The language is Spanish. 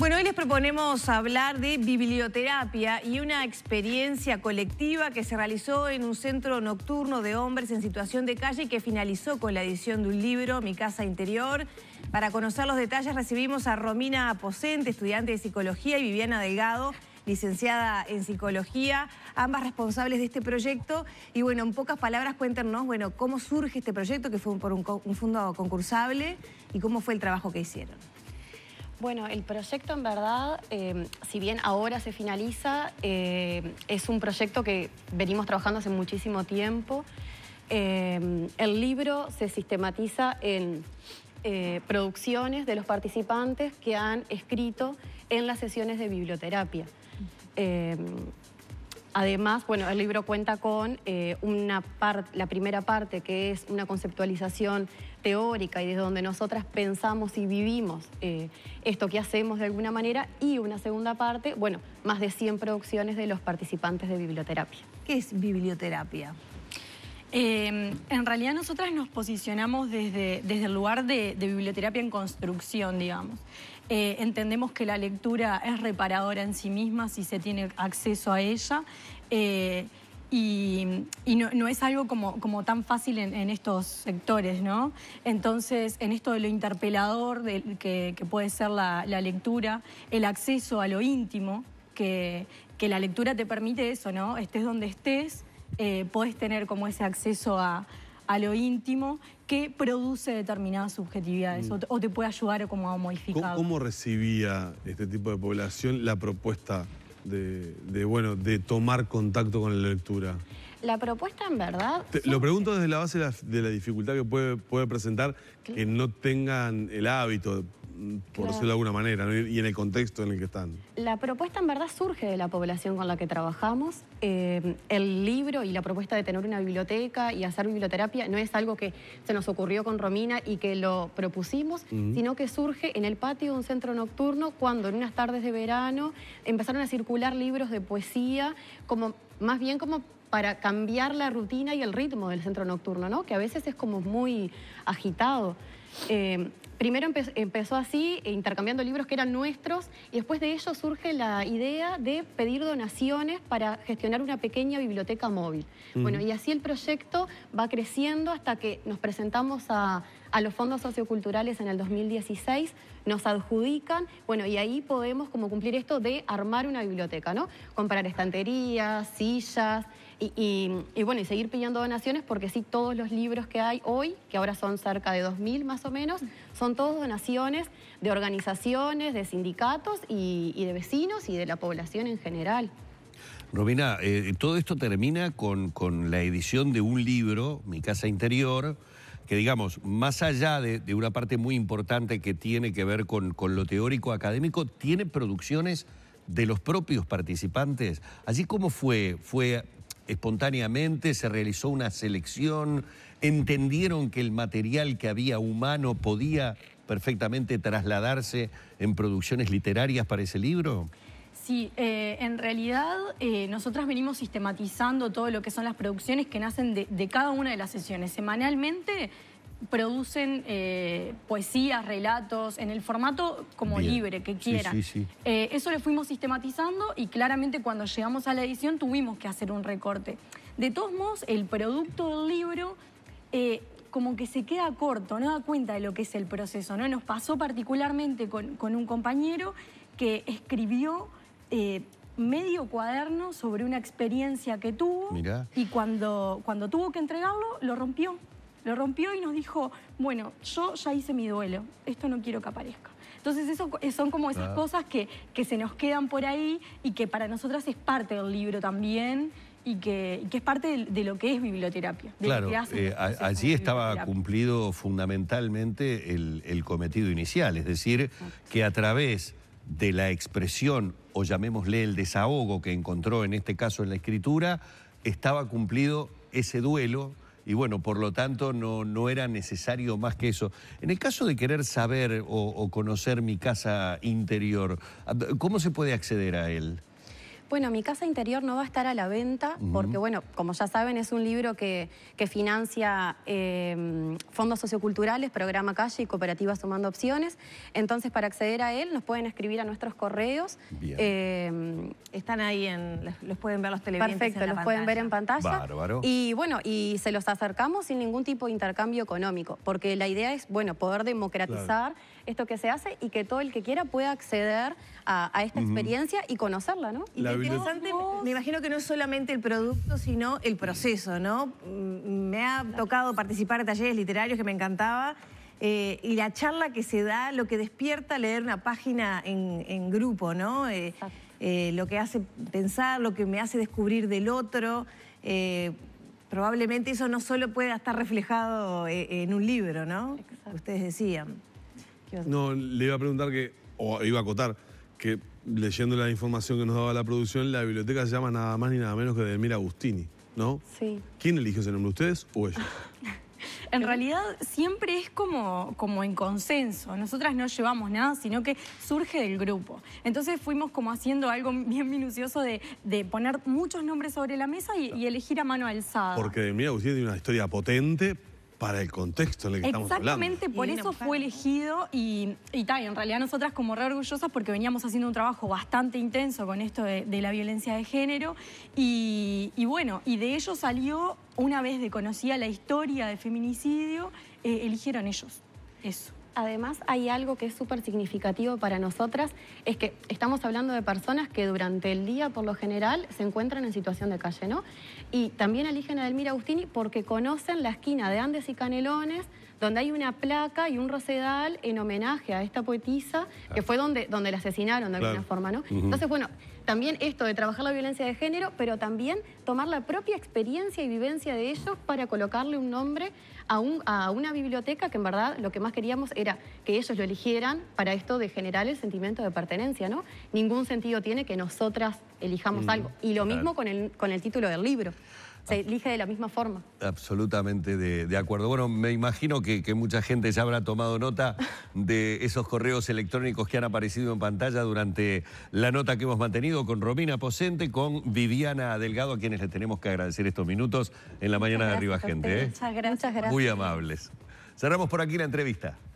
Bueno, hoy les proponemos hablar de biblioterapia y una experiencia colectiva que se realizó en un centro nocturno de hombres en situación de calle y que finalizó con la edición de un libro, Mi Casa Interior. Para conocer los detalles recibimos a Romina Aposente, estudiante de Psicología, y Viviana Delgado, licenciada en Psicología, ambas responsables de este proyecto. Y bueno, en pocas palabras cuéntenos, cómo surge este proyecto que fue por un, un fondo concursable y cómo fue el trabajo que hicieron. Bueno, el proyecto en verdad, eh, si bien ahora se finaliza, eh, es un proyecto que venimos trabajando hace muchísimo tiempo. Eh, el libro se sistematiza en producciones de los participantes que han escrito en las sesiones de biblioterapia. Además, bueno, el libro cuenta con eh, una la primera parte que es una conceptualización teórica y desde donde nosotras pensamos y vivimos eh, esto que hacemos de alguna manera y una segunda parte, bueno, más de 100 producciones de los participantes de biblioterapia. ¿Qué es biblioterapia? Em, en realidad nosotras nos posicionamos desde, desde el lugar de, de biblioterapia en construcción, digamos. Eh, entendemos que la lectura es reparadora en sí misma si se tiene acceso a ella. Eh, y, no, es algo como, como tan fácil en, estos sectores, ¿no? Entonces, en esto de lo interpelador que, puede ser la, lectura, el acceso a lo íntimo, que, la lectura te permite eso, ¿no? Estés donde estés, eh, puedes tener como ese acceso a, a lo íntimo que produce determinadas subjetividades mm. o, te, puede ayudar como a modificar. ¿Cómo, recibía este tipo de población la propuesta de, bueno, de tomar contacto con la lectura? La propuesta en verdad... lo pregunto desde la base de la, dificultad que puede, puede presentar que no tengan el hábito, Mm, por decirlo de alguna manera, y en el contexto en el que están. La propuesta en verdad surge de la población con la que trabajamos. Eh, el libro y la propuesta de tener una biblioteca y hacer biblioterapia no es algo que se nos ocurrió con Romina y que lo propusimos, sino que surge en el patio de un centro nocturno cuando en unas tardes de verano empezaron a circular libros de poesía, como, más bien como para cambiar la rutina y el ritmo del centro nocturno, que a veces es como muy agitado. Eh, primero empezó así, eh, intercambiando libros que eran nuestros, y después de ello surge la idea de pedir donaciones para gestionar una pequeña biblioteca móvil. Bueno, y así el proyecto va creciendo hasta que nos presentamos a a los fondos socioculturales en el 2016, nos adjudican, bueno, y ahí podemos como cumplir esto de armar una biblioteca, ¿no? Comprar estanterías, sillas, y, bueno, y seguir pidiendo donaciones porque sí, todos los libros que hay hoy, que ahora son cerca de 2.000 más o menos, son todos donaciones de organizaciones, de sindicatos y, de vecinos y de la población en general. Robina, eh, todo esto termina con, con, la edición de un libro, Mi Casa Interior, que digamos, más allá de, una parte muy importante que tiene que ver con, con lo teórico académico, tiene producciones de los propios participantes. Allí como fue, fue espontáneamente, se realizó una selección, entendieron que el material que había humano podía perfectamente trasladarse en producciones literarias para ese libro. Sí, eh, en realidad eh, nosotras venimos sistematizando todo lo que son las producciones que nacen de, cada una de las sesiones. Semanalmente producen eh, poesías, relatos, en el formato como libre, que quieran. eso lo fuimos sistematizando y claramente cuando llegamos a la edición tuvimos que hacer un recorte. De todos modos, el producto del libro como que se queda corto, no da cuenta de lo que es el proceso. ¿no? Nos pasó particularmente con un compañero que escribió eh, medio cuaderno sobre una experiencia que tuvo y cuando, cuando tuvo que entregarlo lo rompió. Lo rompió y nos dijo, bueno, yo ya hice mi duelo, esto no quiero que aparezca. Entonces eso son como esas cosas que, que se nos quedan por ahí y que para nosotras es parte del libro también y que, es parte de, lo que es biblioterapia. claro, eh, allí estaba cumplido fundamentalmente el, cometido inicial, es decir, que a través de la expresión, o llamémosle el desahogo que encontró en este caso en la escritura, estaba cumplido ese duelo y bueno, por lo tanto no, no era necesario más que eso. En el caso de querer saber o conocer mi casa interior, ¿cómo se puede acceder a él? Bueno, Mi Casa Interior no va a estar a la venta porque, bueno, como ya saben, es un libro que, financia em, fondos socioculturales, programa calle y cooperativa Sumando Opciones. Entonces, para acceder a él, nos pueden escribir a nuestros correos. Em, Están ahí, en, los, pueden ver los televidentes Perfecto, los pueden ver en pantalla. Y bueno, y se los acercamos sin ningún tipo de intercambio económico porque la idea es, bueno, poder democratizar esto que se hace y que todo el que quiera pueda acceder a, esta experiencia y conocerla, ¿no? Y interesante, me imagino que no es solamente el producto, sino el proceso, ¿no? Mm, me ha tocado participar en talleres literarios que me encantaba eh, y la charla que se da, lo que despierta leer una página en, grupo, ¿no? Eh, eh, lo que hace pensar, lo que me hace descubrir del otro probablemente eso no solo pueda estar reflejado en un libro, ¿no? Ustedes decían. No, le iba a preguntar que, o iba a acotar, que leyendo la información que nos daba la producción, la biblioteca se llama nada más ni nada menos que Mira Agustini, ¿no? Sí. ¿Quién eligió ese nombre, ustedes o ellos? en realidad siempre es como, como en consenso. Nosotras no llevamos nada, sino que surge del grupo. Entonces fuimos como haciendo algo bien minucioso de, poner muchos nombres sobre la mesa y, elegir a mano alzada. Porque mira, Agustini tiene una historia potente, para el contexto en el que estamos hablando. Exactamente, por eso fue elegido y, tal, en realidad nosotras como re orgullosas porque veníamos haciendo un trabajo bastante intenso con esto de, la violencia de género y, bueno, y de ello salió, una vez de conocía la historia de feminicidio, eh, eligieron ellos eso además hay algo que es súper significativo para nosotras, es que estamos hablando de personas que durante el día, por lo general, se encuentran en situación de calle, ¿no? Y también eligen a Elmira Agustini porque conocen la esquina de Andes y Canelones, donde hay una placa y un rosedal en homenaje a esta poetisa, que fue donde, donde la asesinaron de alguna forma, ¿no? Entonces, bueno, también esto de trabajar la violencia de género, pero también tomar la propia experiencia y vivencia de ellos para colocarle un nombre a, un, a una biblioteca que en verdad lo que más queríamos era que ellos lo eligieran para esto de generar el sentimiento de pertenencia, ¿no? Ningún sentido tiene que nosotras elijamos algo. Y lo mismo con el, con el título del libro se elige de la misma forma. Absolutamente de, acuerdo. Bueno, me imagino que, mucha gente ya habrá tomado nota de esos correos electrónicos que han aparecido en pantalla durante la nota que hemos mantenido con Romina Posente, con Viviana Delgado, a quienes le tenemos que agradecer estos minutos en la mañana de Arriba Gente. ¿eh? Muchas gracias. Muy amables. Cerramos por aquí la entrevista.